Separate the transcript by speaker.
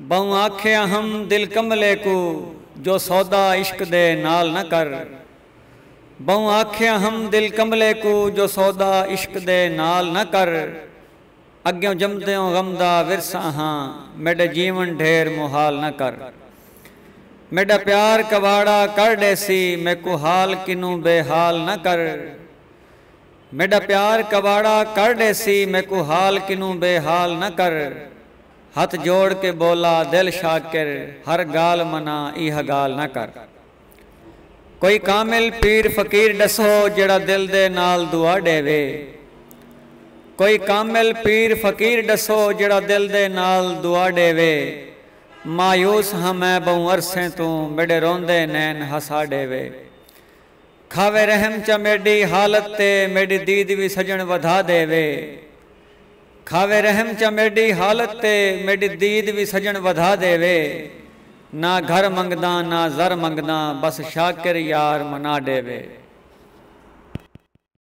Speaker 1: ਬਉ ਆਖਿਆ ਹਮ ਦਿਲ ਕਮਲੇ ਕੋ ਜੋ ਸੌਦਾ ਇਸ਼ਕ ਦੇ ਨਾਲ ਨਾ ਕਰ ਬਉ ਆਖਿਆ ਹਮ ਦਿਲ ਕਮਲੇ ਕੋ ਜੋ ਸੌਦਾ ਇਸ਼ਕ ਦੇ ਨਾਲ ਨਾ ਕਰ ਅੱਗਿਓਂ ਜਮਦਿਓਂ ਗਮ ਦਾ ਵਿਰਸਾ ਹਾਂ ਮੇਡੇ ਜੀਵਨ ਢੇਰ ਮੁਹਾਲ ਨਾ ਕਰ ਮੇਡਾ ਪਿਆਰ ਕਵਾੜਾ ਕਰ ਡੈਸੀ ਮੈ ਕੋ ਹਾਲ ਕਿਨੂ ਬੇਹਾਲ ਨਾ ਕਰ ਮੇਡਾ ਪਿਆਰ ਕਵਾੜਾ ਕਰ ਡੈਸੀ ਮੈ ਕੋ ਹਾਲ ਕਿਨੂ ਬੇਹਾਲ ਨਾ ਕਰ हथ जोड़ के बोला दिल शाकिर हर गाल मना यह गाल ना कर कोई कामिल पीर फकीर दसो जड़ा दिल दे नाल दुआ देवे ਕੋਈ ਕਾਮਿਲ ਪੀਰ ਫਕੀਰ ਦੱਸੋ ਜਿਹੜਾ ਦਿਲ ਦੇ ਨਾਲ ਦੁਆ ਦੇਵੇ ਮਾਯੂਸ ਹਮੈ ਬਹੁ ਅਰਸੇ ਤੋਂ ਮਿੜੇ ਰੋਂਦੇ ਨੈਣ ਹਸਾ ਦੇਵੇ ਖਾਵੇ ਰਹਿਮ ਚ ਮੇਡੀ ਹਾਲਤ ਤੇ ਮੇਡੀ ਦੀਦ ਵੀ ਸਜਣ ਵਧਾ ਦੇਵੇ ਖਾਵੇ ਰਹਿਮ ਚ ਮੇਡੀ ਹਾਲਤ ਤੇ ਮੇਡੀ ਦੀਦ ਵੀ ਸਜਣ ਵਧਾ ਦੇਵੇ ਨਾ ਘਰ ਮੰਗਦਾ ਨਾ ਜ਼ਰ ਮੰਗਦਾ ਬਸ ਸ਼ਾਕਰ ਯਾਰ ਮਨਾ ਦੇਵੇ